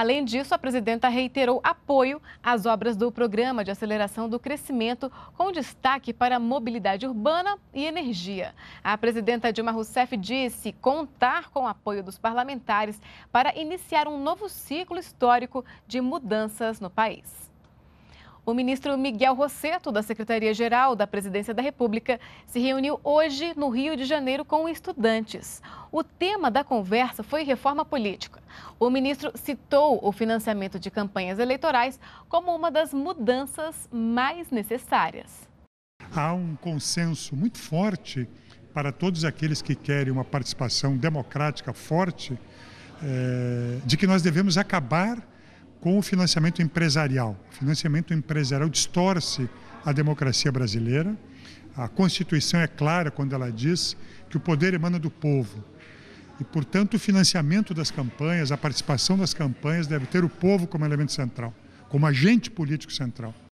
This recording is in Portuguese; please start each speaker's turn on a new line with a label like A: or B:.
A: Além disso, a presidenta reiterou apoio às obras do Programa de Aceleração do Crescimento, com destaque para mobilidade urbana e energia. A presidenta Dilma Rousseff disse contar com o apoio dos parlamentares para iniciar um novo ciclo histórico de mudanças no país. O ministro Miguel Rosseto, da Secretaria-Geral da Presidência da República, se reuniu hoje no Rio de Janeiro com estudantes. O tema da conversa foi reforma política. O ministro citou o financiamento de campanhas eleitorais como uma das mudanças mais necessárias.
B: Há um consenso muito forte para todos aqueles que querem uma participação democrática forte, é, de que nós devemos acabar com o financiamento empresarial. O financiamento empresarial distorce a democracia brasileira. A Constituição é clara quando ela diz que o poder emana do povo. E, portanto, o financiamento das campanhas, a participação das campanhas deve ter o povo como elemento central, como agente político central.